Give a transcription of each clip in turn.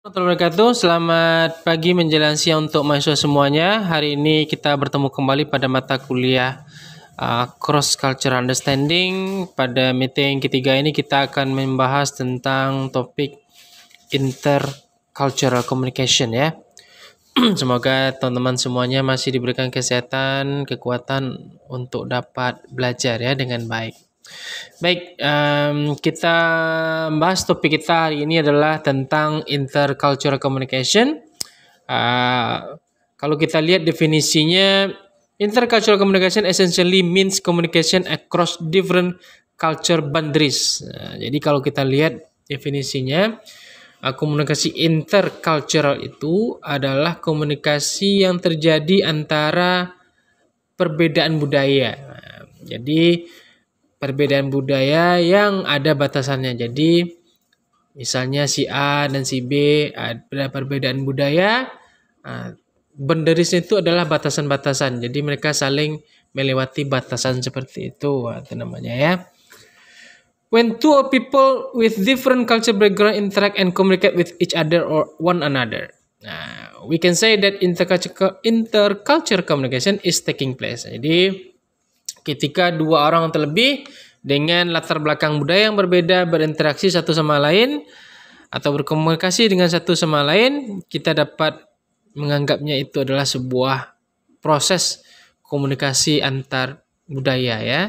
Assalamualaikum wabarakatuh. Selamat pagi menjelang siang untuk mahasiswa semuanya. Hari ini kita bertemu kembali pada mata kuliah uh, Cross Cultural Understanding. Pada meeting ketiga ini kita akan membahas tentang topik intercultural communication ya. Semoga teman-teman semuanya masih diberikan kesehatan, kekuatan untuk dapat belajar ya dengan baik. Baik, um, kita bahas topik kita hari ini adalah tentang intercultural communication. Uh, kalau kita lihat definisinya, intercultural communication essentially means communication across different culture boundaries. Uh, jadi kalau kita lihat definisinya, uh, komunikasi intercultural itu adalah komunikasi yang terjadi antara perbedaan budaya. Uh, jadi perbedaan budaya yang ada batasannya. Jadi misalnya si A dan si B ada perbedaan budaya. Ah, benderis itu adalah batasan-batasan. Jadi mereka saling melewati batasan seperti itu. itu namanya ya. When two people with different culture background interact and communicate with each other or one another. Nah, we can say that intercultural, intercultural communication is taking place. Jadi, ketika dua orang terlebih dengan latar belakang budaya yang berbeda berinteraksi satu sama lain atau berkomunikasi dengan satu sama lain, kita dapat menganggapnya itu adalah sebuah proses komunikasi antar budaya ya.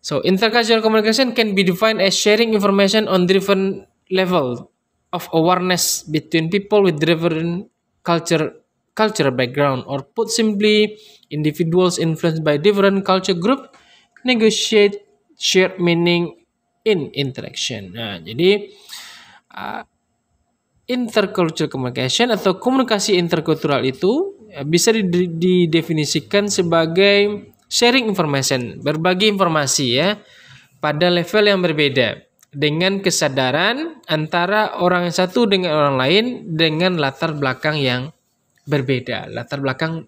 So, intercultural communication can be defined as sharing information on different level of awareness between people with different culture cultural background, or put simply, individuals influenced by different culture group negotiate shared meaning in interaction. Nah, jadi uh, intercultural communication atau komunikasi interkultural itu eh, bisa didefinisikan sebagai sharing information, berbagi informasi ya pada level yang berbeda dengan kesadaran antara orang satu dengan orang lain dengan latar belakang yang berbeda, latar belakang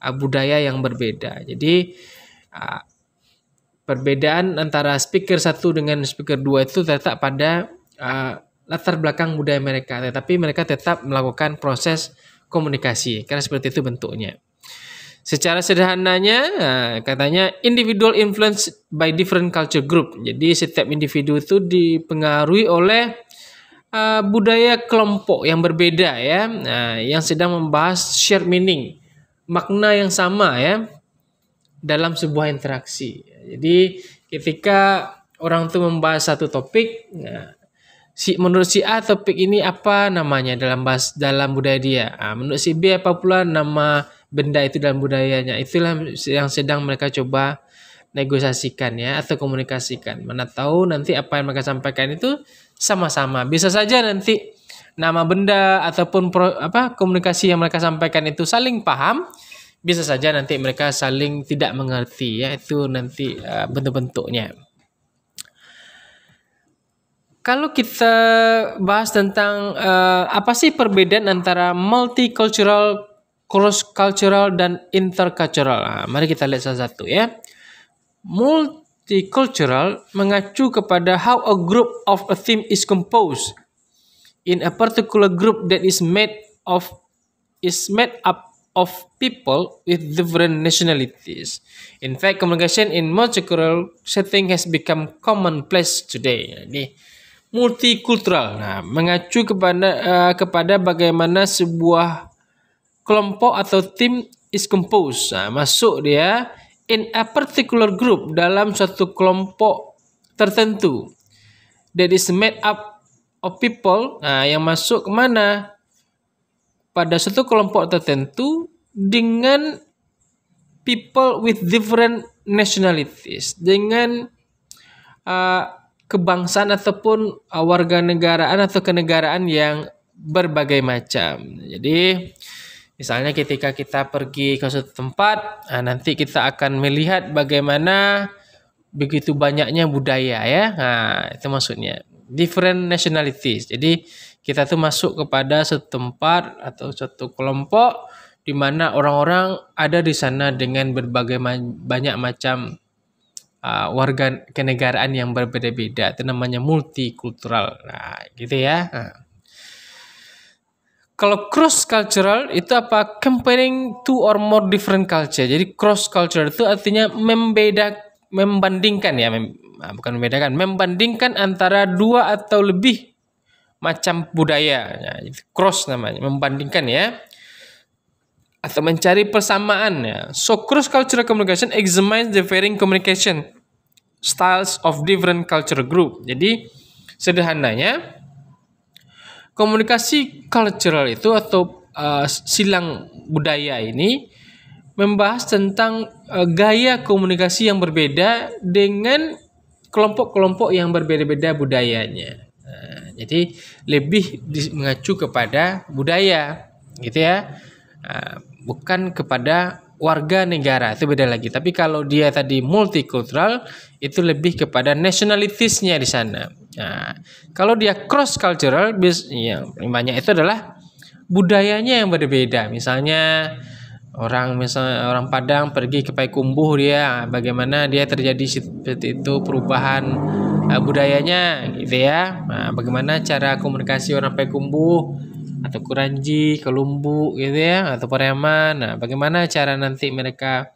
uh, budaya yang berbeda. Jadi uh, perbedaan antara speaker satu dengan speaker dua itu terletak pada uh, latar belakang budaya mereka, tetapi mereka tetap melakukan proses komunikasi karena seperti itu bentuknya. Secara sederhananya, katanya individual influence by different culture group. Jadi setiap individu itu dipengaruhi oleh uh, budaya kelompok yang berbeda ya, nah, yang sedang membahas shared meaning, makna yang sama ya dalam sebuah interaksi. Jadi ketika orang itu membahas satu topik, nah, si menurut si A topik ini apa namanya dalam bahas dalam budaya dia nah, menurut si B apa pula nama benda itu dalam budayanya itulah yang sedang mereka coba negosiasikan ya atau komunikasikan. Mana tahu nanti apa yang mereka sampaikan itu sama-sama. Bisa saja nanti nama benda ataupun pro, apa komunikasi yang mereka sampaikan itu saling paham. Bisa saja nanti mereka saling tidak mengerti ya itu nanti uh, bentuk-bentuknya. Kalau kita bahas tentang uh, apa sih perbedaan antara multicultural, cross cultural dan intercultural. Nah, mari kita lihat salah satu ya. Multicultural mengacu kepada how a group of a theme is composed in a particular group that is made of is made up of people with different nationalities. In fact, communication in multicultural setting has become commonplace today. Jadi, multikultural. Nah, mengacu kepada uh, kepada bagaimana sebuah kelompok atau tim is composed. Nah, masuk dia in a particular group dalam suatu kelompok tertentu that is made up of people nah yang masuk mana pada suatu kelompok tertentu dengan people with different nationalities dengan uh, kebangsaan ataupun uh, ah, warga negaraan atau kenegaraan yang berbagai macam jadi Misalnya ketika kita pergi ke suatu tempat, nah nanti kita akan melihat bagaimana begitu banyaknya budaya ya. Nah, itu maksudnya. Different nationalities. Jadi kita tuh masuk kepada suatu tempat atau suatu kelompok di mana orang-orang ada di sana dengan berbagai ma banyak macam uh, warga kenegaraan yang berbeda-beda. Itu namanya multikultural. Nah, gitu ya. Nah kalau cross cultural itu apa comparing two or more different culture jadi cross cultural itu artinya membeda membandingkan ya mem, ah, bukan membedakan membandingkan antara dua atau lebih macam budaya ya, cross namanya membandingkan ya atau mencari persamaan ya so cross cultural communication examines the varying communication styles of different culture group jadi sederhananya komunikasi cultural itu atau uh, silang budaya ini membahas tentang uh, gaya komunikasi yang berbeda dengan kelompok-kelompok yang berbeda-beda budayanya. Uh, jadi lebih mengacu kepada budaya, gitu ya, uh, bukan kepada warga negara itu beda lagi. Tapi kalau dia tadi multikultural itu lebih kepada nasionalitisnya di sana. Nah, kalau dia cross cultural, bis iya, yang banyak itu adalah budayanya yang berbeda. Misalnya orang misalnya orang Padang pergi ke Payakumbuh dia ah, bagaimana dia terjadi seperti itu perubahan ah, budayanya gitu ya. Nah, bagaimana cara komunikasi orang Payakumbuh atau Kuranji, Kelumbu gitu ya atau Pareman. Nah, bagaimana cara nanti mereka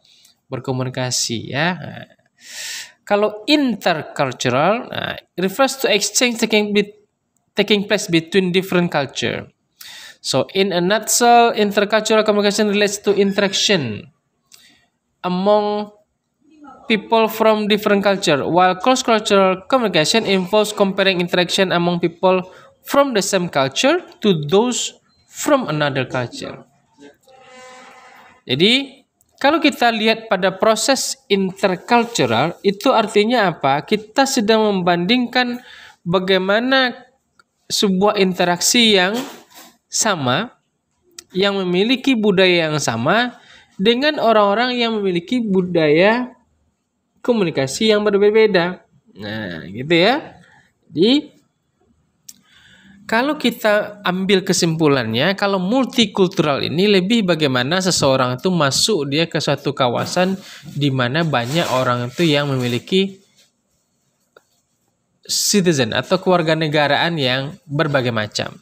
berkomunikasi ya? Nah, kalau intercultural, nah, refers to exchange taking be, taking place between different culture. So in a nutshell, intercultural communication relates to interaction among people from different culture, while cross-cultural communication involves comparing interaction among people from the same culture to those from another culture. Jadi, kalau kita lihat pada proses intercultural, itu artinya apa? Kita sedang membandingkan bagaimana sebuah interaksi yang sama, yang memiliki budaya yang sama, dengan orang-orang yang memiliki budaya komunikasi yang berbeda. Nah, gitu ya. Jadi, kalau kita ambil kesimpulannya, kalau multikultural ini lebih bagaimana seseorang itu masuk dia ke suatu kawasan di mana banyak orang itu yang memiliki citizen atau keluarga negaraan yang berbagai macam.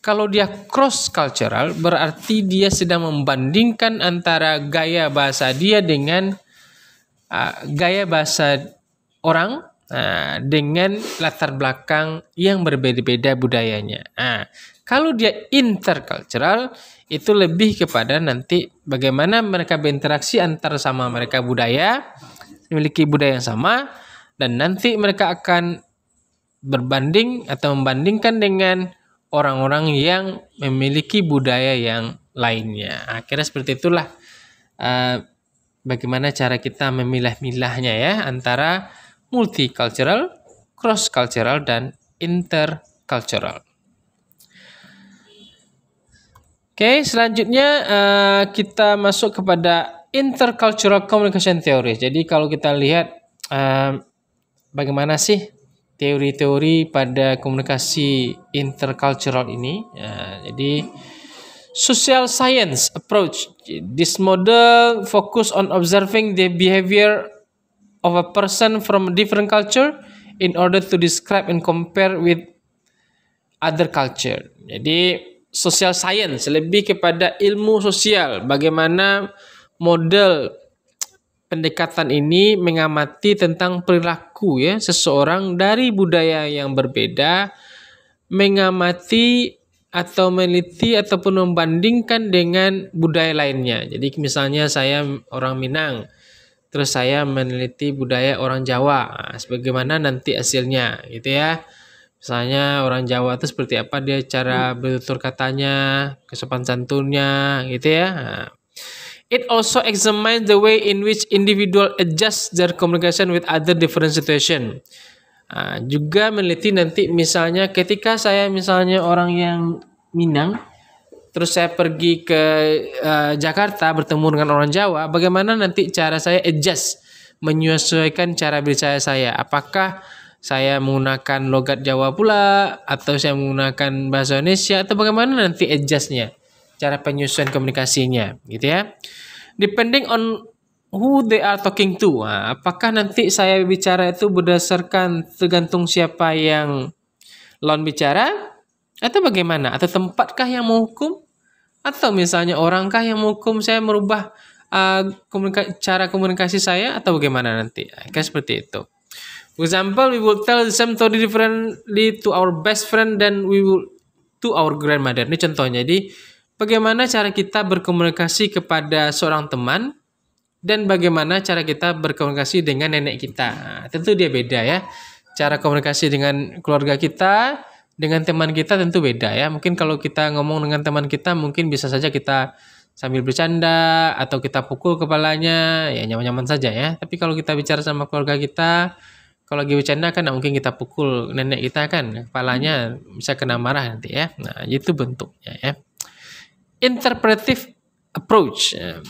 Kalau dia cross cultural berarti dia sedang membandingkan antara gaya bahasa dia dengan uh, gaya bahasa orang Nah, dengan latar belakang yang berbeda-beda budayanya. Nah, kalau dia intercultural itu lebih kepada nanti bagaimana mereka berinteraksi antar sama mereka budaya, memiliki budaya yang sama dan nanti mereka akan berbanding atau membandingkan dengan orang-orang yang memiliki budaya yang lainnya. Akhirnya seperti itulah uh, bagaimana cara kita memilah-milahnya ya antara multicultural, cross-cultural, dan intercultural. Oke, selanjutnya eh, kita masuk kepada intercultural communication theory. Jadi kalau kita lihat eh, bagaimana sih teori-teori pada komunikasi intercultural ini. Eh, jadi social science approach. This model focus on observing the behavior of a person from a different culture in order to describe and compare with other culture. Jadi social science lebih kepada ilmu sosial bagaimana model pendekatan ini mengamati tentang perilaku ya seseorang dari budaya yang berbeda mengamati atau meneliti ataupun membandingkan dengan budaya lainnya. Jadi misalnya saya orang Minang, Terus saya meneliti budaya orang Jawa, ah, sebagaimana nanti hasilnya, gitu ya. Misalnya orang Jawa itu seperti apa dia cara hmm. bertutur katanya, kesopan santunnya, gitu ya. Ah. It also examines the way in which individual adjust their communication with other different situation. Ah, juga meneliti nanti misalnya ketika saya misalnya orang yang Minang, terus saya pergi ke uh, Jakarta bertemu dengan orang Jawa, bagaimana nanti cara saya adjust menyesuaikan cara bicara saya? Apakah saya menggunakan logat Jawa pula atau saya menggunakan bahasa Indonesia atau bagaimana nanti adjustnya? Cara penyesuaian komunikasinya, gitu ya. Depending on who they are talking to. apakah nanti saya bicara itu berdasarkan tergantung siapa yang lawan bicara atau bagaimana? Atau tempatkah yang menghukum? Atau misalnya orangkah yang menghukum saya merubah uh, komunika cara komunikasi saya atau bagaimana nanti? Ah, Kayak seperti itu. For example, we will tell the same story differently to our best friend than we will to our grandmother. Ini contohnya. Jadi, bagaimana cara kita berkomunikasi kepada seorang teman dan bagaimana cara kita berkomunikasi dengan nenek kita. Nah, tentu dia beda ya. Cara komunikasi dengan keluarga kita dengan teman kita tentu beda ya. Mungkin kalau kita ngomong dengan teman kita mungkin bisa saja kita sambil bercanda atau kita pukul kepalanya ya nyaman-nyaman saja ya. Tapi kalau kita bicara sama keluarga kita kalau lagi bercanda kan nah mungkin kita pukul nenek kita kan kepalanya bisa kena marah nanti ya. Nah, itu bentuknya ya. Interpretive approach. Ya.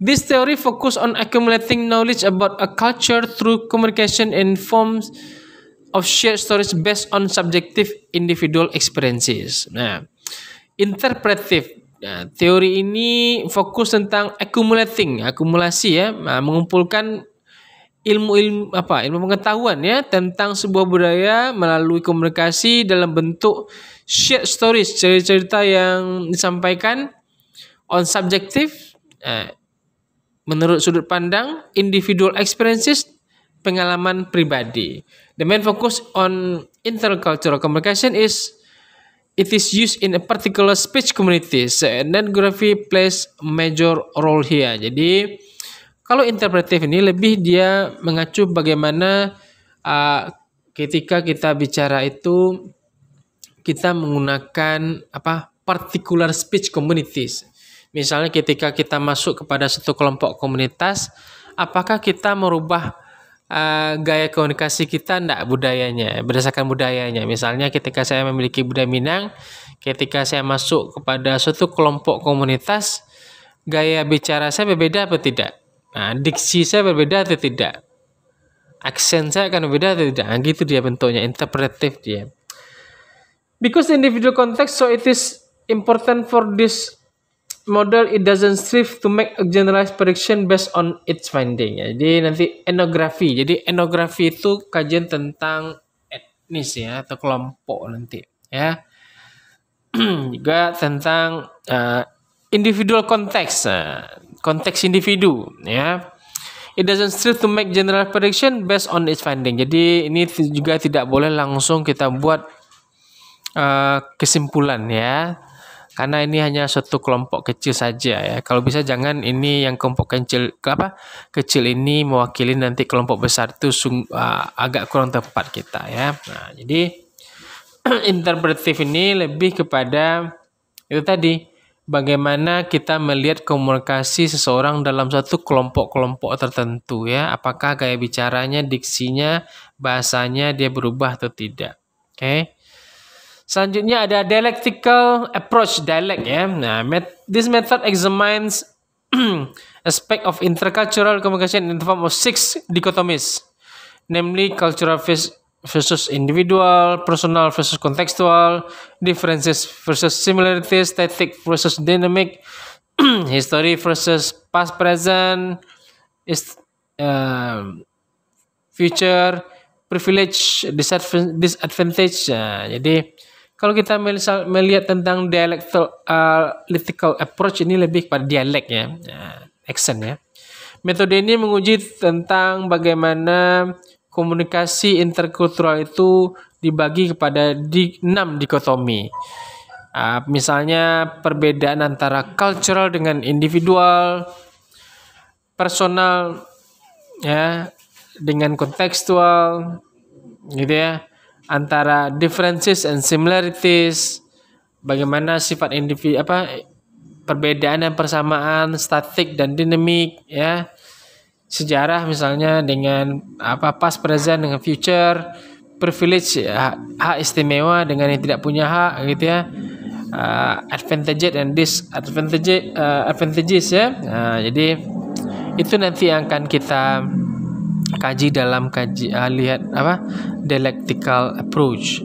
This theory focus on accumulating knowledge about a culture through communication and forms of shared stories based on subjective individual experiences. Nah, interpretive Nah, teori ini fokus tentang accumulating, akumulasi ya, nah, mengumpulkan ilmu-ilmu apa ilmu pengetahuan ya tentang sebuah budaya melalui komunikasi dalam bentuk shared stories cerita-cerita yang disampaikan on subjective, eh, menurut sudut pandang individual experiences pengalaman pribadi The main focus on intercultural communication is it is used in a particular speech communities and then plays major role here. Jadi kalau interpretif ini lebih dia mengacu bagaimana uh, ketika kita bicara itu kita menggunakan apa particular speech communities. Misalnya ketika kita masuk kepada satu kelompok komunitas, apakah kita merubah Eh, gaya komunikasi kita enggak budayanya, berdasarkan budayanya. Misalnya ketika saya memiliki budaya Minang, ketika saya masuk kepada suatu kelompok komunitas, gaya bicara saya berbeda atau tidak? Nah, diksi saya berbeda atau tidak? Aksen saya akan berbeda atau tidak? Nah, gitu dia bentuknya, interpretif dia. Because individual context, so it is important for this model it doesn't strive to make a generalized prediction based on its finding. Ya. Jadi nanti enografi. Jadi enografi itu kajian tentang etnis ya atau kelompok nanti ya. Juga tentang uh, individual context, uh, konteks individu ya. It doesn't strive to make general prediction based on its finding. Jadi ini juga tidak boleh langsung kita buat uh, kesimpulan ya karena ini hanya satu kelompok kecil saja ya. Kalau bisa jangan ini yang kelompok kecil apa kecil ini mewakili nanti kelompok besar itu sung, uh, agak kurang tepat kita ya. Nah, jadi interpretif ini lebih kepada itu tadi bagaimana kita melihat komunikasi seseorang dalam satu kelompok-kelompok tertentu ya. Apakah gaya bicaranya, diksinya, bahasanya dia berubah atau tidak. Oke. Okay? Selanjutnya ada dialectical approach dialect ya. Nah, met this method examines aspect of intercultural communication in the form of six dichotomies, namely cultural versus individual, personal versus contextual, differences versus similarities, static versus dynamic, history versus past present, is uh, future, privilege, disadvantage. Uh, jadi kalau kita melihat tentang dialectical uh, approach ini lebih kepada dialek ya, nah, action ya. Metode ini menguji tentang bagaimana komunikasi interkultural itu dibagi kepada di, enam dikotomi. Uh, misalnya perbedaan antara cultural dengan individual, personal ya dengan kontekstual gitu ya antara differences and similarities, bagaimana sifat individu apa perbedaan dan persamaan, statik dan dinamik ya. Sejarah misalnya dengan apa past present dengan future, privilege hak, hak istimewa dengan yang tidak punya hak gitu ya. Uh, ah, advantage and disadvantage uh, ah, advantages ya. Nah, jadi itu nanti yang akan kita kaji dalam kaji uh, lihat apa dialectical approach.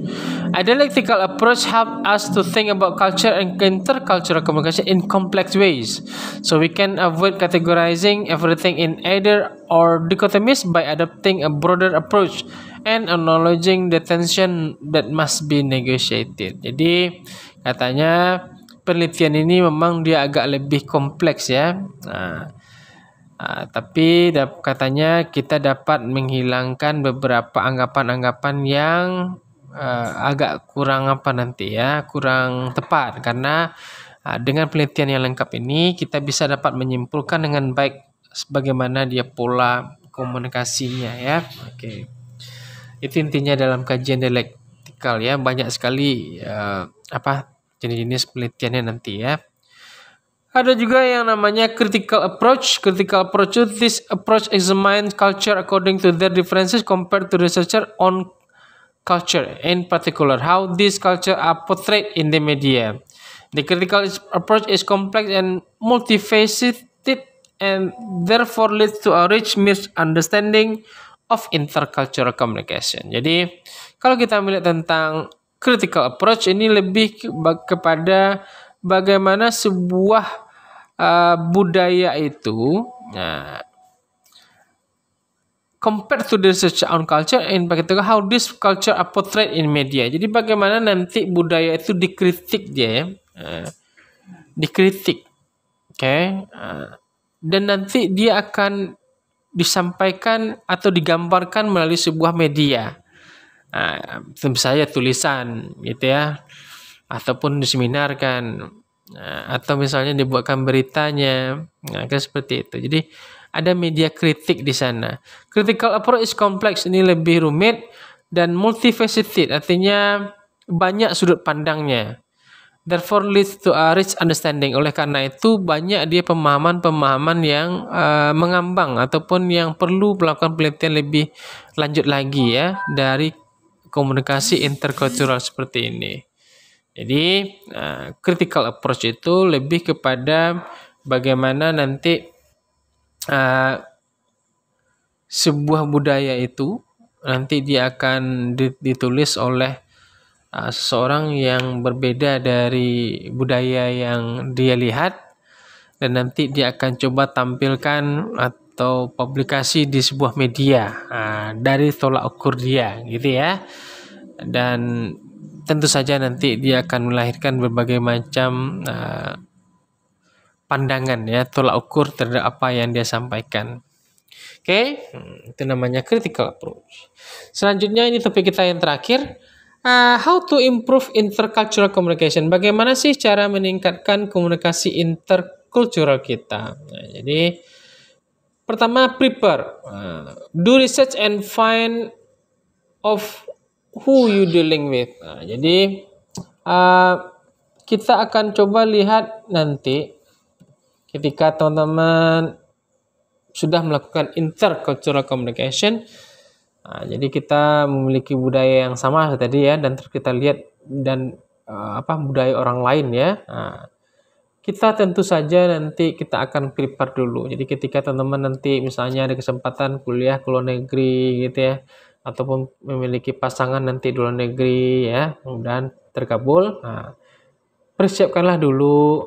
A dialectical approach help us to think about culture and intercultural communication in complex ways, so we can avoid categorizing everything in either or dichotomies by adopting a broader approach and acknowledging the tension that must be negotiated. Jadi katanya penelitian ini memang dia agak lebih kompleks ya. Nah, Nah, tapi katanya kita dapat menghilangkan beberapa anggapan-anggapan yang uh, agak kurang apa nanti ya, kurang tepat karena uh, dengan penelitian yang lengkap ini kita bisa dapat menyimpulkan dengan baik sebagaimana dia pola komunikasinya ya. Oke. Okay. Itu intinya dalam kajian dialektikal ya, banyak sekali uh, apa jenis-jenis penelitiannya nanti ya. Ada juga yang namanya critical approach. Critical approach this approach examine culture according to their differences compared to researcher on culture, in particular how this culture are portrayed in the media. The critical approach is complex and multifaceted and therefore leads to a rich misunderstanding of intercultural communication. Jadi, kalau kita melihat tentang critical approach ini lebih kepada bagaimana sebuah Eh, budaya itu nah, compared to the research on culture in bagaimana how this culture are portrayed in media. Jadi bagaimana nanti budaya itu dikritik dia ya. Uh, dikritik. Oke. Okay. Uh, dan nanti dia akan disampaikan atau digambarkan melalui sebuah media. Uh, misalnya tulisan gitu ya ataupun diseminarkan Nah, atau misalnya dibuatkan beritanya, nah, kan seperti itu. Jadi ada media kritik di sana. Critical approach is complex, ini lebih rumit dan multifaceted, artinya banyak sudut pandangnya. Therefore leads to a rich understanding. Oleh karena itu banyak dia pemahaman-pemahaman yang uh, mengambang ataupun yang perlu melakukan penelitian lebih lanjut lagi ya dari komunikasi interkultural seperti ini. Jadi uh, critical approach itu lebih kepada bagaimana nanti uh, sebuah budaya itu nanti dia akan ditulis oleh uh, seseorang yang berbeda dari budaya yang dia lihat dan nanti dia akan coba tampilkan atau publikasi di sebuah media dari tolak ukur dia gitu ya dan tentu saja nanti dia akan melahirkan berbagai macam uh, pandangan ya tolak ukur terhadap apa yang dia sampaikan. Oke, okay? Hmm, itu namanya critical approach. Selanjutnya ini topik kita yang terakhir, uh, how to improve intercultural communication. Bagaimana sih cara meningkatkan komunikasi intercultural kita? Nah, jadi pertama prepare, uh, do research and find of who you dealing with. Nah, jadi uh, kita akan coba lihat nanti ketika teman-teman sudah melakukan intercultural communication. Nah, jadi kita memiliki budaya yang sama tadi ya dan kita lihat dan uh, apa budaya orang lain ya. Nah, kita tentu saja nanti kita akan prepare dulu. Jadi ketika teman-teman nanti misalnya ada kesempatan kuliah ke luar negeri gitu ya, ataupun memiliki pasangan nanti di luar negeri ya kemudian terkabul nah, persiapkanlah dulu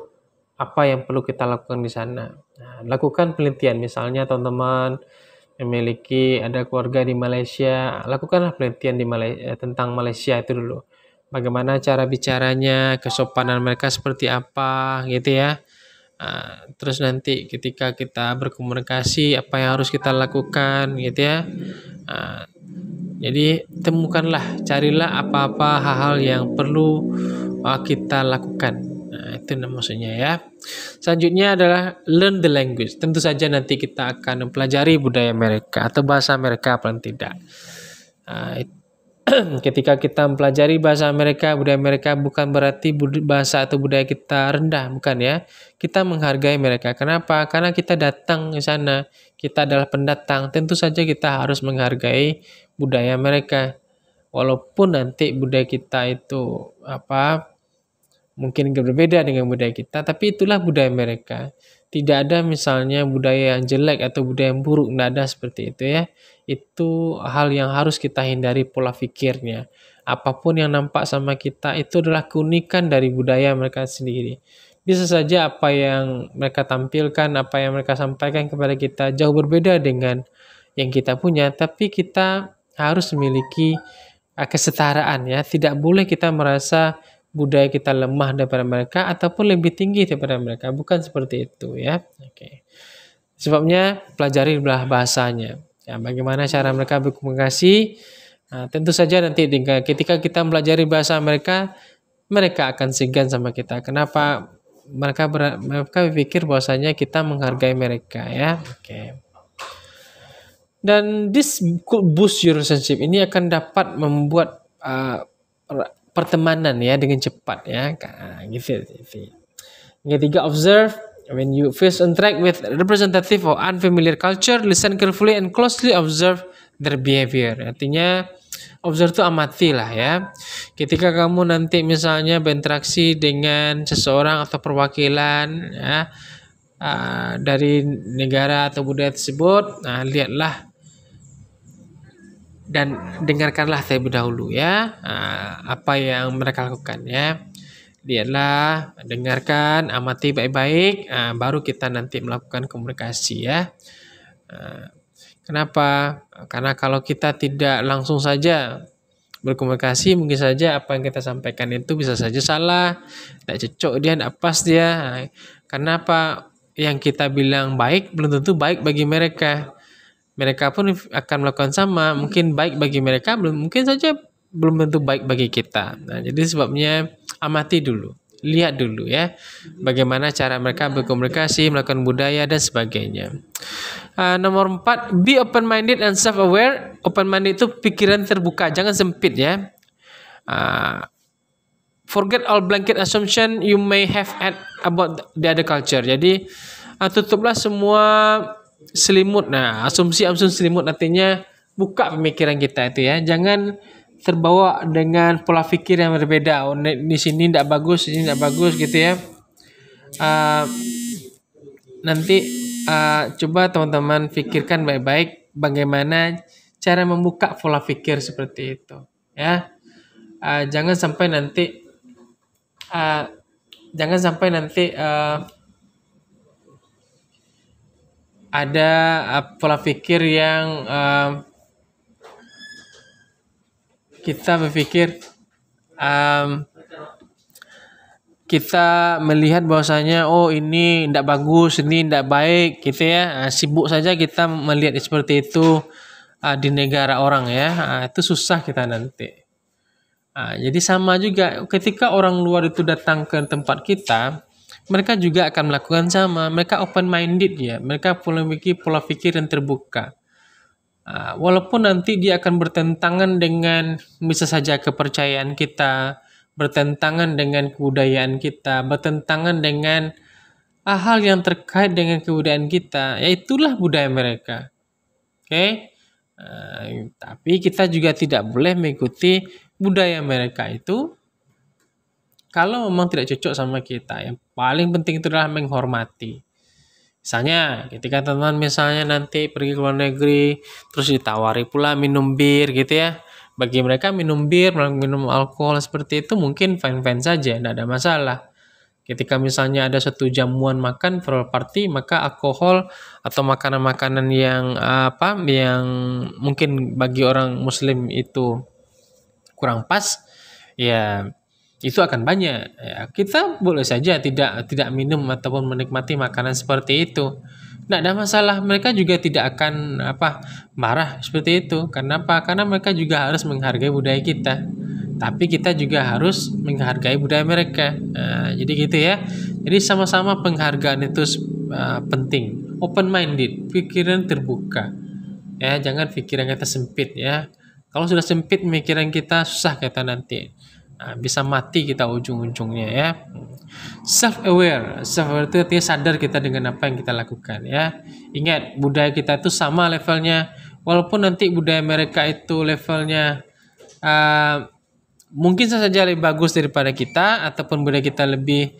apa yang perlu kita lakukan di sana nah, lakukan penelitian misalnya teman-teman memiliki ada keluarga di Malaysia lakukanlah penelitian di Malaysia, eh, tentang Malaysia itu dulu bagaimana cara bicaranya kesopanan mereka seperti apa gitu ya Ah, terus nanti ketika kita berkomunikasi apa yang harus kita lakukan gitu ya. Ah, jadi temukanlah, carilah apa-apa hal-hal yang perlu ah, kita lakukan. Nah, itu maksudnya ya. Selanjutnya adalah learn the language. Tentu saja nanti kita akan mempelajari budaya mereka atau bahasa mereka paling tidak. Nah, itu ketika kita mempelajari bahasa mereka, budaya mereka bukan berarti bahasa atau budaya kita rendah, bukan ya. Kita menghargai mereka. Kenapa? Karena kita datang ke sana, kita adalah pendatang. Tentu saja kita harus menghargai budaya mereka. Walaupun nanti budaya kita itu apa mungkin berbeda dengan budaya kita, tapi itulah budaya mereka tidak ada misalnya budaya yang jelek atau budaya yang buruk, tidak ada seperti itu ya. Itu hal yang harus kita hindari pola pikirnya. Apapun yang nampak sama kita itu adalah keunikan dari budaya mereka sendiri. Bisa saja apa yang mereka tampilkan, apa yang mereka sampaikan kepada kita jauh berbeda dengan yang kita punya, tapi kita harus memiliki eh, kesetaraan ya. Tidak boleh kita merasa budaya kita lemah daripada mereka ataupun lebih tinggi daripada mereka. Bukan seperti itu ya. Oke. Okay. Sebabnya belah bahasanya. Ya, bagaimana cara mereka berkomunikasi? Nah, tentu saja nanti ketika kita mempelajari bahasa mereka, mereka akan segan sama kita. Kenapa? Mereka ber, mereka berpikir bahwasanya kita menghargai mereka ya. Oke. Okay. Dan this could boost your relationship ini akan dapat membuat uh, pertemanan ya dengan cepat ya kan, gitu, gitu. Yang ketiga observe when you first interact with representative or unfamiliar culture listen carefully and closely observe their behavior artinya observe itu amati lah ya ketika kamu nanti misalnya berinteraksi dengan seseorang atau perwakilan ya uh, dari negara atau budaya tersebut nah lihatlah dan dengarkanlah terlebih dahulu ya apa yang mereka lakukan ya lihatlah dengarkan amati baik-baik baru kita nanti melakukan komunikasi ya kenapa karena kalau kita tidak langsung saja berkomunikasi mungkin saja apa yang kita sampaikan itu bisa saja salah tidak cocok dia tidak pas dia kenapa yang kita bilang baik belum tentu baik bagi mereka mereka pun akan melakukan sama. Hmm. Mungkin baik bagi mereka, belum mungkin saja belum tentu baik bagi kita. Nah, jadi sebabnya amati dulu, lihat dulu ya, bagaimana cara mereka berkomunikasi, melakukan budaya dan sebagainya. Uh, nomor empat, be open minded and self aware. Open minded itu pikiran terbuka, jangan sempit ya. Uh, forget all blanket assumption you may have at about the other culture. Jadi uh, tutuplah semua selimut. Nah, asumsi-asumsi selimut nantinya buka pemikiran kita itu ya. Jangan terbawa dengan pola pikir yang berbeda. Oh, di sini tidak bagus, di sini tidak bagus gitu ya. Uh, nanti uh, coba teman-teman pikirkan baik-baik bagaimana cara membuka pola pikir seperti itu ya. Uh, jangan sampai nanti uh, jangan sampai nanti uh, ada uh, pola pikir yang um, kita berpikir um, kita melihat bahwasanya oh ini tidak bagus ini tidak baik gitu ya uh, sibuk saja kita melihat seperti itu uh, di negara orang ya uh, itu susah kita nanti uh, jadi sama juga ketika orang luar itu datang ke tempat kita mereka juga akan melakukan sama. Mereka open minded ya. Mereka memiliki pola pikir yang terbuka. Ah, walaupun nanti dia akan bertentangan dengan bisa saja kepercayaan kita, bertentangan dengan kebudayaan kita, bertentangan dengan hal yang terkait dengan kebudayaan kita, yaitulah budaya mereka. Oke. Okay? Ah, tapi kita juga tidak boleh mengikuti budaya mereka itu kalau memang tidak cocok sama kita, yang paling penting itu adalah menghormati. Misalnya ketika teman teman misalnya nanti pergi ke luar negeri, terus ditawari pula minum bir gitu ya. Bagi mereka minum bir, minum alkohol seperti itu mungkin fine-fine saja, tidak ada masalah. Ketika misalnya ada satu jamuan makan for party, maka alkohol atau makanan-makanan yang apa yang mungkin bagi orang muslim itu kurang pas, ya itu akan banyak. Ya, kita boleh saja tidak tidak minum ataupun menikmati makanan seperti itu. Tidak ada masalah. Mereka juga tidak akan apa marah seperti itu. Karena apa? Karena mereka juga harus menghargai budaya kita. Tapi kita juga harus menghargai budaya mereka. Nah, jadi gitu ya. Jadi sama-sama penghargaan itu uh, penting. Open minded, pikiran terbuka. Ya, jangan pikiran kita sempit ya. Kalau sudah sempit pikiran kita susah kita nanti. Nah, bisa mati kita ujung-ujungnya ya. Self aware, self aware itu artinya sadar kita dengan apa yang kita lakukan ya. Ingat budaya kita itu sama levelnya, walaupun nanti budaya mereka itu levelnya uh, mungkin saja lebih bagus daripada kita ataupun budaya kita lebih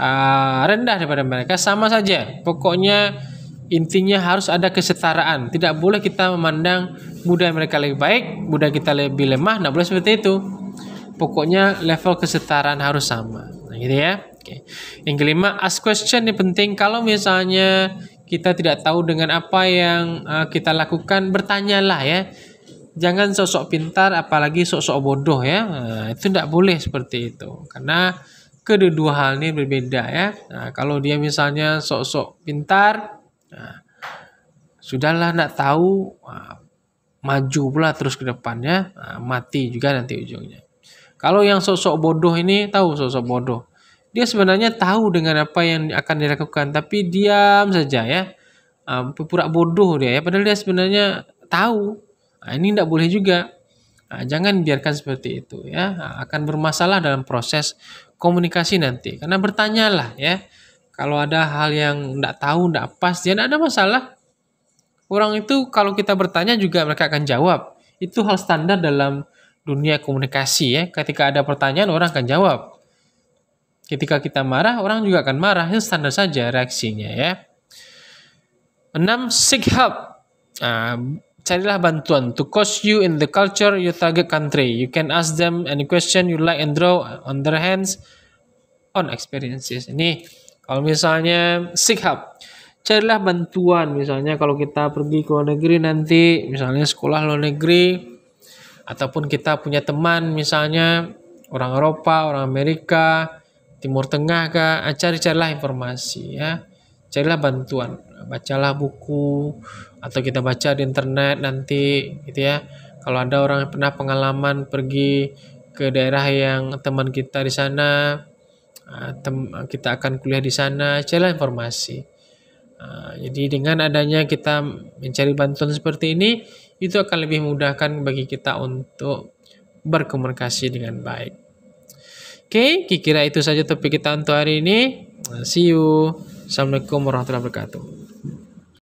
uh, rendah daripada mereka sama saja. Pokoknya intinya harus ada kesetaraan. Tidak boleh kita memandang budaya mereka lebih baik, budaya kita lebih lemah. Tidak boleh seperti itu pokoknya level kesetaraan harus sama nah, gitu ya Oke. yang kelima ask question ini penting kalau misalnya kita tidak tahu dengan apa yang uh, kita lakukan bertanyalah ya jangan sosok pintar apalagi sosok bodoh ya nah, itu tidak boleh seperti itu karena kedua hal ini berbeda ya nah, kalau dia misalnya sosok pintar nah, sudahlah nak tahu nah, maju pula terus ke depannya nah, mati juga nanti ujungnya kalau yang sosok bodoh ini tahu sosok bodoh. Dia sebenarnya tahu dengan apa yang akan dilakukan, tapi diam saja ya. Um, ehm, pura bodoh dia ya, padahal dia sebenarnya tahu. Nah, ini tidak boleh juga. Nah, jangan biarkan seperti itu ya. Nah, akan bermasalah dalam proses komunikasi nanti. Karena bertanyalah ya. Kalau ada hal yang tidak tahu, tidak pas, dia ya tidak ada masalah. Orang itu kalau kita bertanya juga mereka akan jawab. Itu hal standar dalam dunia komunikasi ya. Ketika ada pertanyaan orang akan jawab. Ketika kita marah orang juga akan marah. Itu standar saja reaksinya ya. Enam Seek help. Nah, carilah bantuan. To coach you in the culture you target country. You can ask them any question you like and draw on their hands on experiences. Ini kalau misalnya seek help carilah bantuan misalnya kalau kita pergi ke luar negeri nanti misalnya sekolah luar negeri ataupun kita punya teman misalnya orang Eropa, orang Amerika, Timur Tengah kah, ah, cari-carilah informasi ya. Carilah bantuan, bacalah buku atau kita baca di internet nanti gitu ya. Kalau ada orang yang pernah pengalaman pergi ke daerah yang teman kita di sana, ah, kita akan kuliah di sana, carilah informasi. Ah, jadi dengan adanya kita mencari bantuan seperti ini, itu akan lebih memudahkan bagi kita untuk berkomunikasi dengan baik. Oke, kira kira itu saja topik kita untuk hari ini. See you. Assalamualaikum warahmatullahi wabarakatuh.